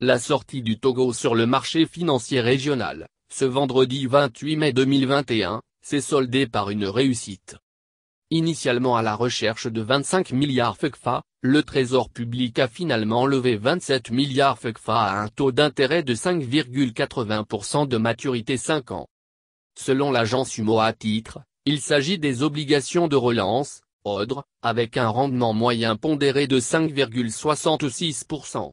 La sortie du Togo sur le marché financier régional, ce vendredi 28 mai 2021, s'est soldée par une réussite. Initialement à la recherche de 25 milliards FECFA, le Trésor public a finalement levé 27 milliards FECFA à un taux d'intérêt de 5,80% de maturité 5 ans. Selon l'agence Humo à titre, il s'agit des obligations de relance, ODRE, avec un rendement moyen pondéré de 5,66%.